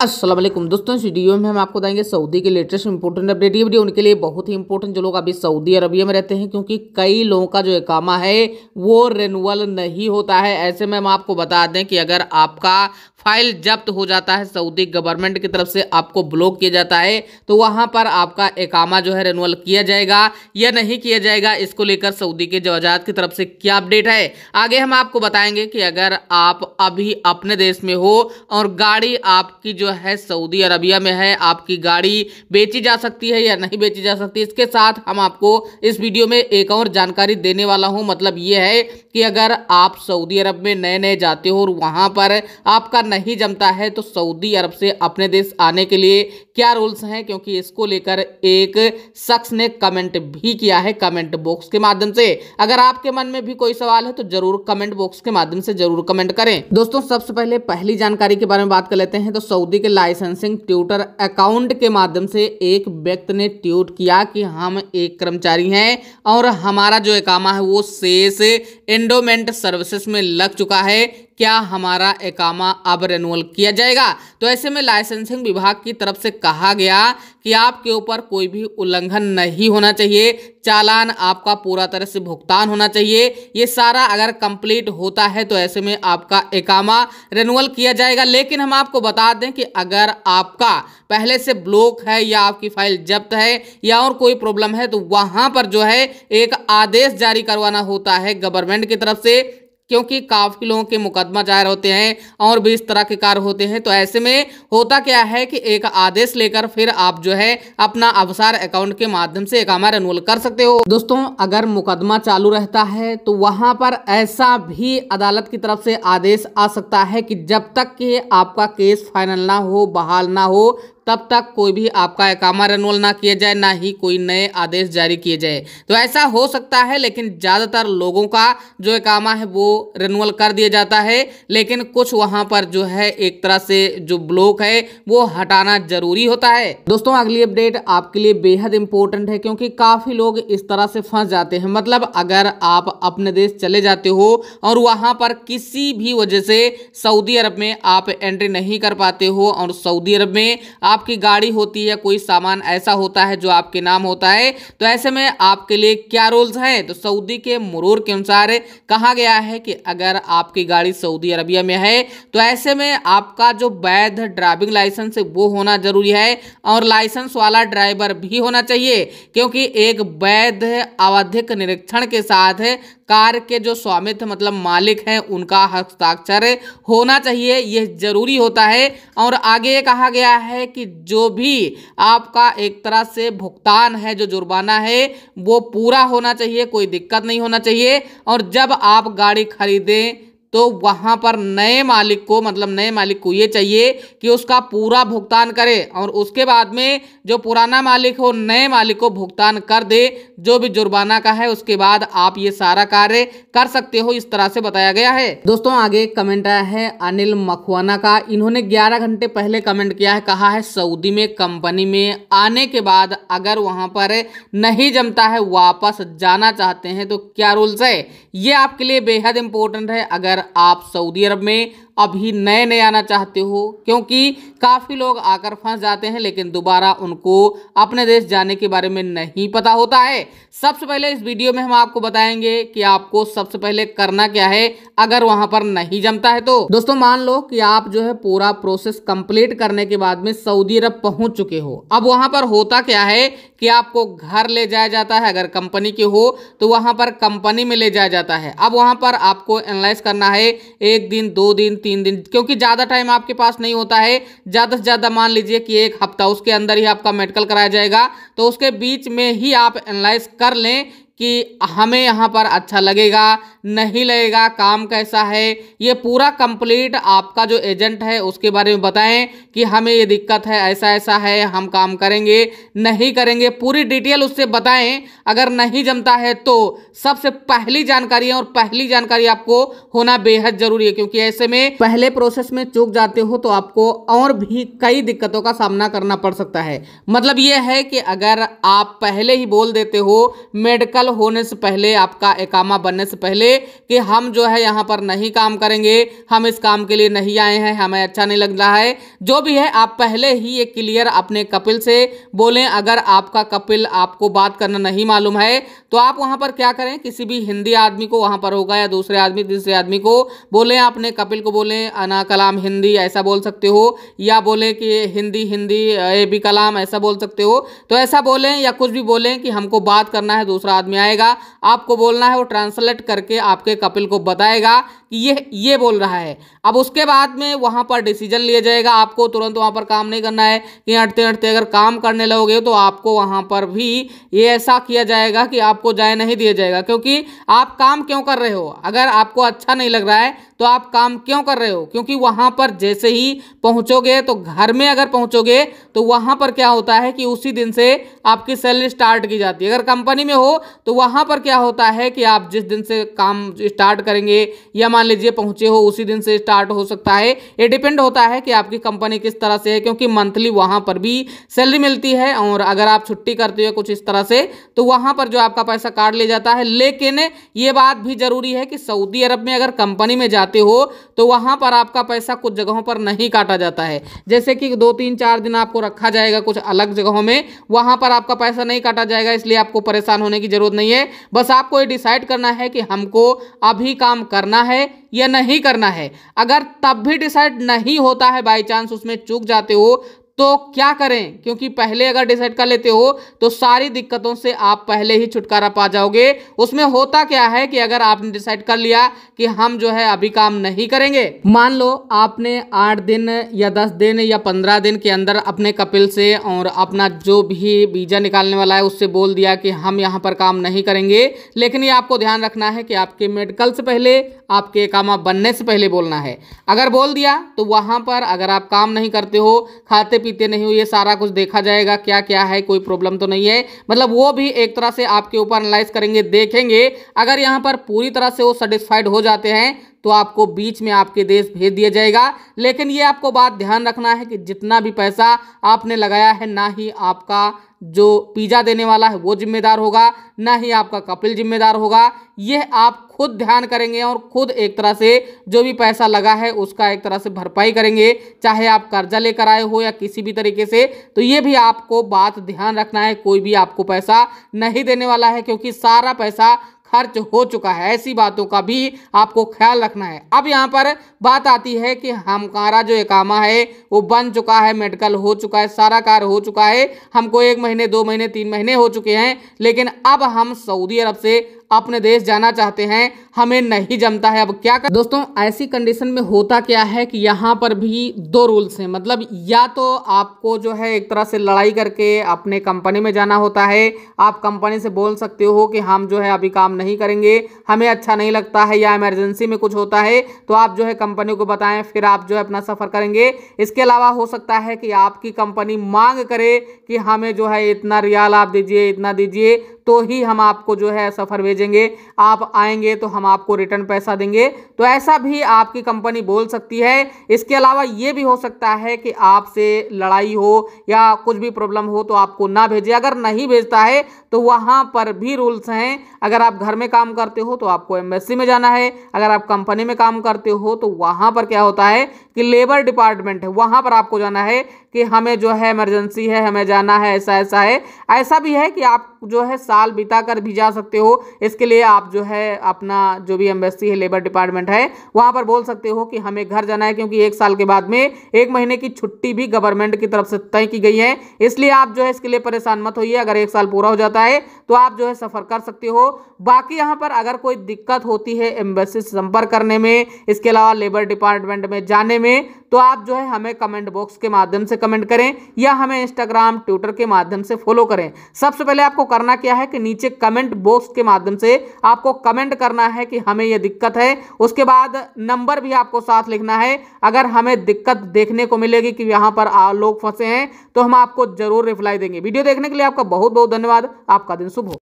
असलम दोस्तों इस वीडियो में हम आपको बताएंगे सऊदी के लेटेस्ट इंपॉर्टेंट अपडेट ये वीडियो उनके लिए बहुत ही इंपॉर्टेंट जो लोग अभी सऊदी अरबिया में रहते हैं क्योंकि कई लोगों का जो एकामा है वो रिनूअल नहीं होता है ऐसे में हम आपको बता दें कि अगर आपका फाइल जब्त हो जाता है सऊदी गवर्नमेंट की तरफ से आपको ब्लॉक किया जाता है तो वहाँ पर आपका एकामा जो है रिनूअल किया जाएगा या नहीं किया जाएगा इसको लेकर सऊदी के जवाजात की तरफ से क्या अपडेट है आगे हम आपको बताएंगे कि अगर आप अभी अपने देश में हो और गाड़ी आपकी जो जो है सऊदी अरबिया में है आपकी गाड़ी बेची जा सकती है या नहीं बेची जा सकती इसके साथ हम आपको इस वीडियो में एक और जानकारी देने वाला हूँ मतलब ये है कि अगर आप सऊदी अरब में नए नए जाते हो और वहाँ पर आपका नहीं जमता है तो सऊदी अरब से अपने देश आने के लिए क्या रूल्स हैं क्योंकि इसको लेकर एक शख्स ने कमेंट भी किया है कमेंट बॉक्स के माध्यम से अगर आपके मन में भी कोई सवाल है तो जरूर कमेंट बॉक्स के माध्यम से जरूर कमेंट करें दोस्तों सबसे पहले पहली जानकारी के बारे में बात कर लेते हैं तो सऊदी मोदी के लाइसेंसिंग ट्यूटर अकाउंट के माध्यम से एक व्यक्ति ने ट्यूट किया कि हम एक कर्मचारी हैं और हमारा जो एकामा है वो शेष एंडोमेंट सर्विसेज में लग चुका है क्या हमारा एकामा अब रेनुअल किया जाएगा तो ऐसे में लाइसेंसिंग विभाग की तरफ से कहा गया कि आपके ऊपर कोई भी उल्लंघन नहीं होना चाहिए चालान आपका पूरा तरह से भुगतान होना चाहिए ये सारा अगर कंप्लीट होता है तो ऐसे में आपका एकामा रेनुअल किया जाएगा लेकिन हम आपको बता दें कि अगर आपका पहले से ब्लॉक है या आपकी फाइल जब्त है या और कोई प्रॉब्लम है तो वहाँ पर जो है एक आदेश जारी करवाना होता है गवर्नमेंट की तरफ से क्योंकि काफी लोगों के मुकदमा जाहिर होते हैं और भी इस तरह के कार्य होते हैं तो ऐसे में होता क्या है कि एक आदेश लेकर फिर आप जो है अपना अवसार अकाउंट के माध्यम से एक हमारे रेनुअल कर सकते हो दोस्तों अगर मुकदमा चालू रहता है तो वहां पर ऐसा भी अदालत की तरफ से आदेश आ सकता है कि जब तक कि आपका केस फाइनल ना हो बहाल ना हो तब तक कोई भी आपका एकामा रिनल ना किया जाए ना ही कोई नए आदेश जारी किए जाए तो ऐसा हो सकता है लेकिन ज़्यादातर लोगों का जो एकामा है वो रिनल कर दिया जाता है लेकिन कुछ वहाँ पर जो है एक तरह से जो ब्लॉक है वो हटाना जरूरी होता है दोस्तों अगली अपडेट आपके लिए बेहद इंपॉर्टेंट है क्योंकि काफ़ी लोग इस तरह से फंस जाते हैं मतलब अगर आप अपने देश चले जाते हो और वहाँ पर किसी भी वजह से सऊदी अरब में आप एंट्री नहीं कर पाते हो और सऊदी अरब में आप आपकी गाड़ी होती है कोई सामान ऐसा होता है जो आपके नाम होता है तो ऐसे में आपके लिए क्या रूल्स हैं तो सऊदी के मुरूर के अनुसार कहा गया है कि अगर आपकी गाड़ी सऊदी अरबिया में है तो ऐसे में आपका जो वैध ड्राइविंग लाइसेंस वो होना जरूरी है और लाइसेंस वाला ड्राइवर भी होना चाहिए क्योंकि एक वैध आवधिक निरीक्षण के साथ कार के जो स्वामित्व मतलब मालिक हैं उनका हस्ताक्षर होना चाहिए यह जरूरी होता है और आगे कहा गया है कि जो भी आपका एक तरह से भुगतान है जो जुर्माना है वो पूरा होना चाहिए कोई दिक्कत नहीं होना चाहिए और जब आप गाड़ी खरीदें तो वहाँ पर नए मालिक को मतलब नए मालिक को ये चाहिए कि उसका पूरा भुगतान करे और उसके बाद में जो पुराना मालिक हो नए मालिक को भुगतान कर दे जो भी जुर्माना का है उसके बाद आप ये सारा कार्य कर सकते हो इस तरह से बताया गया है दोस्तों आगे कमेंट आया है अनिल मखवाना का इन्होंने ग्यारह घंटे पहले कमेंट किया है कहा है सऊदी में कंपनी में आने के बाद अगर वहाँ पर नहीं जमता है वापस जाना चाहते हैं तो क्या रूल्स है ये आपके लिए बेहद इंपॉर्टेंट है अगर अगर आप सऊदी अरब में अभी नए नए आना चाहते हो क्योंकि काफ़ी लोग आकर फंस जाते हैं लेकिन दोबारा उनको अपने देश जाने के बारे में नहीं पता होता है सबसे पहले इस वीडियो में हम आपको बताएंगे कि आपको सबसे पहले करना क्या है अगर वहां पर नहीं जमता है तो दोस्तों मान लो कि आप जो है पूरा प्रोसेस कंप्लीट करने के बाद में सऊदी अरब पहुंच चुके हो अब वहां पर होता क्या है कि आपको घर ले जाया जाता है अगर कंपनी के हो तो वहां पर कंपनी में ले जाया जाता है अब वहां पर आपको एनालाइज करना है एक दिन दो दिन तीन दिन क्योंकि ज़्यादा टाइम आपके पास नहीं होता है ज़्यादा से ज़्यादा मान लीजिए कि एक हफ्ता उसके अंदर ही आपका मेडिकल कराया जाएगा तो उसके बीच में ही आप एनालाइज कर लें कि हमें यहाँ पर अच्छा लगेगा नहीं लगेगा काम कैसा है ये पूरा कंप्लीट आपका जो एजेंट है उसके बारे में बताएं कि हमें ये दिक्कत है ऐसा ऐसा है हम काम करेंगे नहीं करेंगे पूरी डिटेल उससे बताएं अगर नहीं जमता है तो सबसे पहली जानकारी और पहली जानकारी आपको होना बेहद ज़रूरी है क्योंकि ऐसे में पहले प्रोसेस में चूक जाते हो तो आपको और भी कई दिक्कतों का सामना करना पड़ सकता है मतलब ये है कि अगर आप पहले ही बोल देते हो मेडिकल साल होने से पहले आपका एकामा बनने से पहले कि हम जो है यहाँ पर नहीं काम करेंगे हम इस काम के लिए नहीं आए हैं हमें अच्छा नहीं लग रहा है जो भी है आप पहले ही ये क्लियर अपने कपिल से बोलें अगर आपका कपिल आपको बात करना नहीं मालूम है तो आप वहाँ पर क्या करें किसी भी हिंदी आदमी को वहाँ पर होगा या दूसरे आदमी तीसरे आदमी को बोलें अपने कपिल को बोलें अना कलाम हिंदी ऐसा बोल सकते हो या बोलें कि हिंदी हिंदी ए बी कलाम ऐसा बोल सकते हो तो ऐसा बोलें या कुछ भी बोलें कि हमको बात करना है दूसरा आदमी में आएगा आपको बोलना है वो ट्रांसलेट करके आपके कपिल को बताएगा कि ये ये बोल रहा है अब उसके बाद में वहाँ पर डिसीजन लिया जाएगा आपको तुरंत वहाँ पर काम नहीं करना है कि अटते अटते अगर काम करने लगोगे तो आपको वहाँ पर भी ये ऐसा किया जाएगा कि आपको जाए नहीं दिया जाएगा क्योंकि आप काम क्यों कर रहे हो अगर आपको अच्छा नहीं लग रहा है तो आप काम क्यों कर रहे हो क्योंकि वहाँ पर जैसे ही पहुँचोगे तो घर में अगर पहुँचोगे तो वहाँ पर क्या होता है कि उसी दिन से आपकी सैलरी स्टार्ट की जाती है अगर कंपनी में हो तो वहाँ पर क्या होता है कि आप जिस दिन से काम स्टार्ट करेंगे या मान लीजिए पहुँचे हो उसी दिन से स्टार्ट हो सकता है ये डिपेंड होता है कि आपकी कंपनी किस तरह से है क्योंकि मंथली वहाँ पर भी सैलरी मिलती है और अगर आप छुट्टी करते हो कुछ इस तरह से तो वहाँ पर जो आपका पैसा काट लिया जाता है लेकिन ये बात भी जरूरी है कि सऊदी अरब में अगर कंपनी में जा जाते हो तो वहाँ पर आपका पैसा कुछ जगहों पर नहीं काटा जाता है जैसे कि दो तीन चार दिन आपको रखा जाएगा कुछ अलग जगहों में वहाँ पर आपका पैसा नहीं काटा जाएगा इसलिए आपको परेशान होने की ज़रूरत नहीं है बस आपको ये डिसाइड करना है कि हमको अभी काम करना है या नहीं करना है अगर तब भी डिसाइड नहीं होता है बाई चांस उसमें चूक जाते हो तो क्या करें क्योंकि पहले अगर डिसाइड कर लेते हो तो सारी दिक्कतों से आप पहले ही छुटकारा पा जाओगे उसमें होता क्या है कि अगर आपने डिसाइड कर लिया कि हम जो है अभी काम नहीं करेंगे मान लो आपने आठ दिन या दस दिन या पंद्रह दिन के अंदर अपने कपिल से और अपना जो भी वीजा निकालने वाला है उससे बोल दिया कि हम यहाँ पर काम नहीं करेंगे लेकिन ये आपको ध्यान रखना है कि आपके मेडिकल से पहले आपके कामा बनने से पहले बोलना है अगर बोल दिया तो वहाँ पर अगर आप काम नहीं करते हो खाते पीते नहीं हो ये सारा कुछ देखा जाएगा क्या क्या है कोई प्रॉब्लम तो नहीं है मतलब वो भी एक तरह से आपके ऊपर एनालाइज करेंगे देखेंगे अगर यहाँ पर पूरी तरह से वो सेटिस्फाइड हो जाते हैं तो आपको बीच में आपके देश भेज दिया जाएगा लेकिन ये आपको बात ध्यान रखना है कि जितना भी पैसा आपने लगाया है ना ही आपका जो पिज़्ज़ा देने वाला है वो जिम्मेदार होगा ना ही आपका कपिल जिम्मेदार होगा यह आप खुद ध्यान करेंगे और खुद एक तरह से जो भी पैसा लगा है उसका एक तरह से भरपाई करेंगे चाहे आप कर्जा लेकर आए हो या किसी भी तरीके से तो ये भी आपको बात ध्यान रखना है कोई भी आपको पैसा नहीं देने वाला है क्योंकि सारा पैसा खर्च हो चुका है ऐसी बातों का भी आपको ख्याल रखना है अब यहाँ पर बात आती है कि हमारा जो एकामा है वो बन चुका है मेडिकल हो चुका है सारा कार्य हो चुका है हमको एक महीने दो महीने तीन महीने हो चुके हैं लेकिन अब हम सऊदी अरब से अपने देश जाना चाहते हैं हमें नहीं जमता है अब क्या कर दोस्तों ऐसी कंडीशन में होता क्या है कि यहाँ पर भी दो रूल्स हैं मतलब या तो आपको जो है एक तरह से लड़ाई करके अपने कंपनी में जाना होता है आप कंपनी से बोल सकते हो कि हम जो है अभी काम नहीं करेंगे हमें अच्छा नहीं लगता है या इमरजेंसी में कुछ होता है तो आप जो है कंपनी को बताएं फिर आप जो है अपना सफ़र करेंगे इसके अलावा हो सकता है कि आपकी कंपनी मांग करे कि हमें जो है इतना रियाल आप दीजिए इतना दीजिए तो ही हम आपको जो है सफ़र भेज भेजेंगे आप आएंगे तो हम आपको रिटर्न पैसा देंगे तो ऐसा भी आपकी कंपनी बोल सकती है इसके अलावा ये भी हो सकता है कि आपसे लड़ाई हो या कुछ भी प्रॉब्लम हो तो आपको ना भेजे अगर नहीं भेजता है तो वहाँ पर भी रूल्स हैं अगर आप घर में काम करते हो तो आपको एम्बेसी में जाना है अगर आप कंपनी में काम करते हो तो वहाँ पर क्या होता है कि लेबर डिपार्टमेंट है वहाँ पर आपको जाना है कि हमें जो है इमरजेंसी है हमें जाना है ऐसा ऐसा है ऐसा भी है कि आप जो है साल बिता कर भी जा सकते हो इसके लिए आप जो है अपना जो भी एम्बेसी है लेबर डिपार्टमेंट है वहाँ पर बोल सकते हो कि हमें घर जाना है क्योंकि एक साल के बाद में एक महीने की छुट्टी भी गवर्नमेंट की तरफ से तय की गई है इसलिए आप जो है इसके लिए परेशान मत होइए अगर एक साल पूरा हो जाता है तो आप जो है सफ़र कर सकते हो बाकी यहाँ पर अगर कोई दिक्कत होती है एम्बेसी से संपर्क करने में इसके अलावा लेबर डिपार्टमेंट में जाने में तो आप जो है हमें कमेंट बॉक्स के माध्यम से कमेंट करें या हमें इंस्टाग्राम ट्विटर के माध्यम से फॉलो करें सबसे पहले आपको करना क्या है कि नीचे कमेंट बॉक्स के माध्यम से आपको कमेंट करना है कि हमें यह दिक्कत है उसके बाद नंबर भी आपको साथ लिखना है अगर हमें दिक्कत देखने को मिलेगी कि यहाँ पर लोग फंसे हैं तो हम आपको जरूर रिप्लाई देंगे वीडियो देखने के लिए आपका बहुत बहुत धन्यवाद आपका दिन शुभ हो